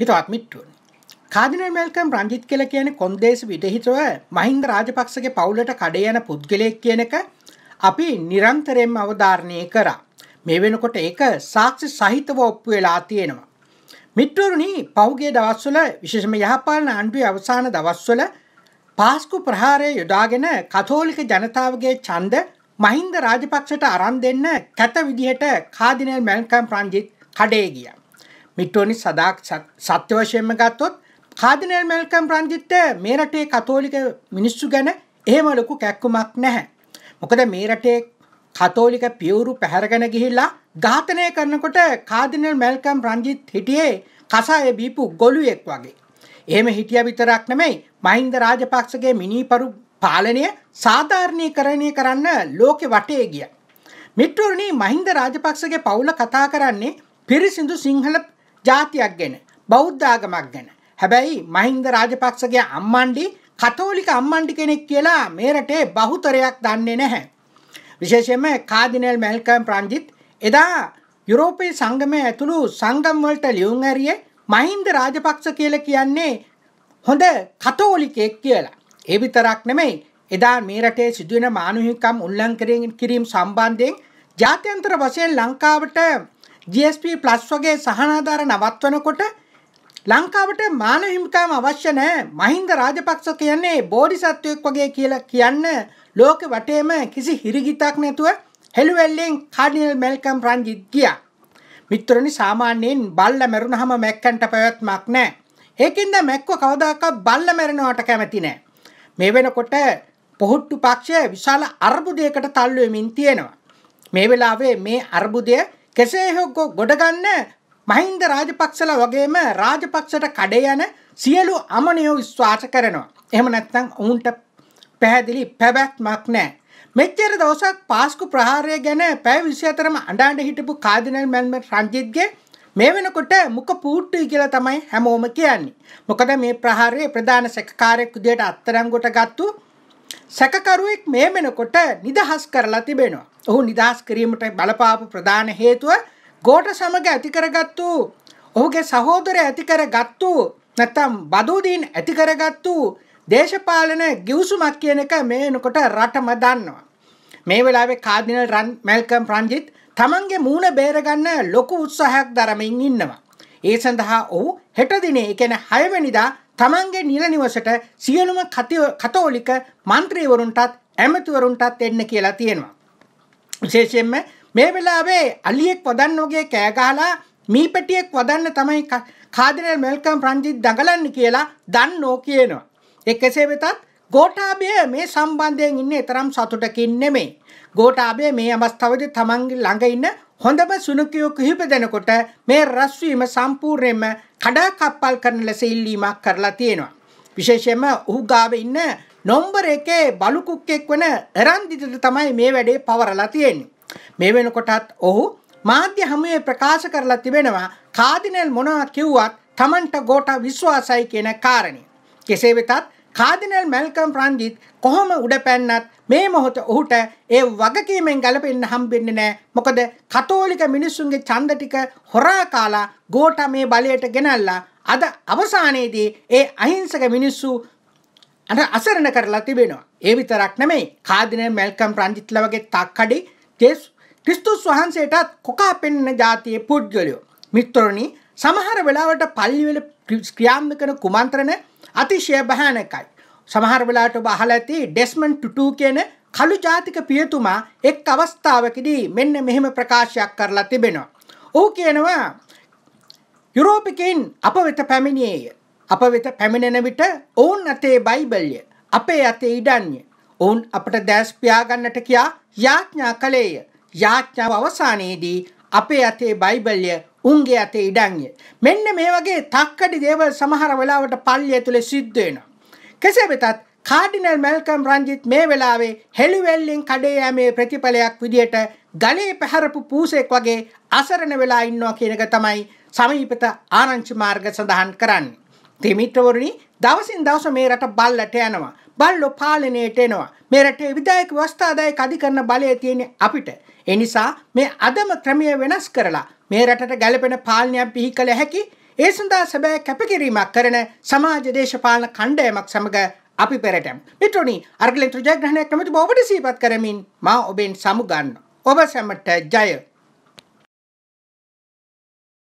හිතවත් මිට්ටුවනි. කාදිනල් මැල්කම් රංජිත් කියල කියන කොන්දේසි විටහිතව මහින්ද රාජපක්ෂගේ පවුලට කඩේ යන පුද්ගලයෙක් කියන එක අපි නිරන්තරයෙන් අවධාරණය කරා. මේ වෙනකොට ඒක සාක්ෂි සහිතව ඔප්පු වෙලා තියෙනවා. මිට්ටවරුණි පෞගේ දවස්වල විශේෂම යහපාලන ආණ්ඩුවේ අවසාන දවස්වල පාස්කු ප්‍රහාරය යොදාගෙන කතෝලික ජනතාවගේ ඡන්ද මහින්ද රාජපක්ෂට අරන් දෙන්න කැත විදිහට කාදිනල් මැල්කම් රංජිත් කඩේ ගියා. මිටෝනි සදාක් සත්‍ය වශයෙන්ම ගත්තොත් කාදිනල් මැල්කම් ප්‍රන්දිත්ත මේ රටේ කතෝලික මිනිස්සු ගැන එහෙම ලොකු කැක්කුමක් නැහැ. මොකද මේ රටේ කතෝලික පියවුරු පැහැරගෙන ගිහිල්ලා ඝාතනය කරනකොට කාදිනල් මැල්කම් රංජිත් හිටියේ කසාය බීපු ගොළුයෙක් වගේ. එහෙම හිටිය විතරක් නෙමෙයි මහින්ද රාජපක්ෂගේ මිනීපරු පාලනය සාධාරණීකරණය කරන්න ලෝකෙ වටේ ගිය. මිට්ටුවරණී මහින්ද රාජපක්ෂගේ පවුල කතා කරන්නේ පිරිසිදු සිංහල ජාතියක් ගැන බෞද්ධාගමක් ගැන. හැබැයි මහින්ද රාජපක්ෂගේ අම්මන්ඩි කතෝලික අම්මන්ඩි කෙනෙක් කියලා මේ රටේ බහුතරයක් දන්නේ නැහැ. විශේෂයෙන්ම කාදිනල් මැල්කම් ප්‍රංජිත් එදා යුරෝපයේ සංගමය ඇතුළු සංගම්වලට ලියුම් ඇරියේ මහින්ද රාජපක්ෂ කියල කියන්නේ හොඳ කතෝලිකෙක් කියලා. ඒ විතරක් නෙමෙයි එදා මේ රටේ සිදුවෙන මානුහිකම් උල්ලංකරයෙන් කිරීම් සම්බන්ධයෙන් ජාත්‍යන්තර වශයෙන් ලංකාවට GSP ප්ලස් වගේ සහනාධාර නවත්වනකොට ලංකාවට මාන හිමිකාම අවශ්‍ය නැහැ මහින්ද රාජපක්ෂ කියන්නේ බෝඩිසත්වයෙක් වගේ කියලා කියන්න ලෝක වටේම කිසි හිරිගිතක් නැතුව හෙළුවෙල්ලෙන් කාඩිනල් මෙල්කම් රංජිත් ගියා මිත්‍රනි සාමාන්‍යයෙන් බල්ල මැරුණහම මැක්කන්ට පැවැත්මක් නැහැ. ඒකින්ද මැක්කෝ කවදාකවත් බල්ල මැරෙනවට කැමති නැහැ. මේ වෙනකොට පොහොට්ටු පක්ෂය විශාල අර්බුදයකට තල්ලු වෙමින් තියෙනවා. මේ වෙලාවේ මේ අර්බුදය කෙසේ හෝ ගොඩගන්න මහින්ද රාජපක්ෂල වගේම රාජපක්ෂට කඩේ යන සියලු අමනයෝ විශ්වාස කරනවා. එහෙම නැත්නම් ඔවුන්ට පැහැදිලි පැවැත්මක් නැහැ. මෙච්චර දවසක් පාස්කු ප්‍රහාරය ගැන පැය 24ම අඬාඬ හිටපු කාදිනල් මැල්ම රංජිත්ගේ මේ වෙනකොට මුක පූට්ටුයි කියලා තමයි හැමෝම කියන්නේ. මොකද මේ ප්‍රහාරයේ ප්‍රධාන සැකකාරයෙකු විදියට අත්තරංගොට ගත්තු සැකකරුවෙක් මේ වෙනකොට නිදහස් කරලා තිබෙනවා. ඔහු නිදහස් කිරීමට බලපාපු ප්‍රධාන හේතුව ගෝට සමග ඇතිකරගත්තු ඔහුගේ සහෝදර ඇතිකරගත්තු නැත්තම් බදූදීන් ඇතිකරගත්තු දේශපාලන ගිවිසුමක් කියන එක මේ වෙනකොට රටම දන්නවා. මේ වෙලාවේ කාදිනල් රන් මැල්කම් ප්‍රන්ජිත් තමන්ගේ මූණ බේරගන්න ලොකු උත්සාහයක් දරමින් ඉන්නවා. ඒ සඳහා ඔහු හෙට දිනේ ඒ කියන්නේ 6 වෙනිදා තමන්ගේ නිලනිවසට සියලුම කතෝලික මන්ත්‍රීවරුන්ටත් ඇමතිවරුන්ටත් එන්න කියලා තියෙනවා. විශේෂයෙන්ම මේ වෙලාවේ අලියෙක් වදන්නෝගේ කෑගහලා මීපැටියෙක් වදන්න තමයි කාදිනල් මෙල්කම් ප්‍රංජිත් දඟලන්න කියලා දන්නෝ කියනවා. එකසේ වෙතත් ගෝටාබය මේ සම්බන්ධයෙන් ඉන්න එතරම් සතුටකින් නෙමේ. ගෝටාබය මේ අවස්ථාවද තමන්ගේ ළඟ ඉන්න හොඳම සුනකයෝ කිහිප දෙනකොට මේ රස්වීම සම්පූර්ණයෙන්ම කඩාකප්පල් කරන ලෙස ඉල්ලීමක් කරලා තියෙනවා. විශේෂයෙන්ම ඔහු ගාව ඉන්න නොම්බර එකේ බලුකුක්කෙක් වන එරන්දිතට තමයි මේ වැඩේ පවරලා තියෙන්නේ. මේ වෙනකොටත් ඔහු මාධ්‍ය හමුවේ ප්‍රකාශ කරලා තිබෙනවා කාදිනල් මොනවා කිව්වත් Tamanට ගෝටා විශ්වාසයි කියන කාරණේ. කෙසේ වෙතත් කාදිනල් මැල්කම් ප්‍රන්ජිත් කොහොම උඩ පැන්නත් මේ මොහොත ඔහුට ඒ වගකීමෙන් ගැලපෙන්න හම්බෙන්නේ නෑ මොකද කතෝලික මිනිස්සුන්ගේ ඡන්ද ටික හොරා කාලා ගෝඨා මේ බලයට ගෙනල්ලා අද අවසානයේදී ඒ අහිංසක මිනිස්සු අර අසරණ කරලා තිබෙනවා. ඒ විතරක් නෙමෙයි කාදිනල් මැල්කම් ප්‍රන්ජිත්ලා වගේ තක්කඩි ක්‍රිස්තුස් වහන්සේටත් කොකා පෙන්න જાතියේ පුද්ගලයෝ. මිත්‍රෝනි සමහර වෙලාවට පල්ලිවල ක්‍රියාත්මක කරන කුමන්ත්‍රණ අතිශය භයානකයි. සමහර වෙලාවට ඔබ අහලා ඇති ඩෙස්මන්ඩ් ටුටු කියන කළු ජාතික පියතුමා එක් අවස්ථාවකදී මෙන්න මෙහෙම ප්‍රකාශයක් කරලා තිබෙනවා. ඔහු කියනවා යුරෝපිකයින් අප වෙත පැමිණියේය. අප වෙත පැමිණෙන විට ඔවුන් අතේ බයිබල්ය. අපේ අතේ ඉඩන්ය. ඔවුන් අපට දැස් පියාගන්නට කියා යාඥා කළේය. යාඥාව අවසානයේදී අපේ අතේ බයිබල්ය උන්ගේ අතේ ඉඩංය. මෙන්න මේ වගේ තක්කඩි දේවල් සමහර වෙලාවට පල්ලිය තුළේ සිද්ධ වෙනවා. කෙසේ වෙතත් කාඩිනල් මැල්කම් රංජිත් මේ වෙලාවේ හෙළුවෙල්ලින් කඩේ යෑමේ ප්‍රතිඵලයක් විදියට ගලේ පැහැරපු පූසෙක් වගේ අසරණ වෙලා ඉන්නවා කියන එක තමයි සමීපත ආරංචි මාර්ග සඳහන් කරන්නේ. දෙමිත්‍රවරුනි දවසින් දවස මේ රට බල්ලට යනවා. බල්ලො පාලනයට එනවා. මේ රටේ විධායක ව්‍යවස්ථාදායක අධිකරණ බලය තියෙන්නේ අපිට. ඒ නිසා මේ අදම ක්‍රමය වෙනස් කරලා මේ රටට ගැළපෙන පාලනයක් බිහි කළ හැකි ඒ සඳහා සැබෑ කැපකිරීමක් කරන සමාජ දේශපාලන කණ්ඩායමක් සමග අපි පෙරටම්. මිත්‍රෝනි අර්ගලෙන් ත්‍රිජයග්‍රහණයක් කැමති බව ඔබට සිහිපත් කරමින් මා ඔබෙන් සමුගන්නවා. ඔබ සැමට ජය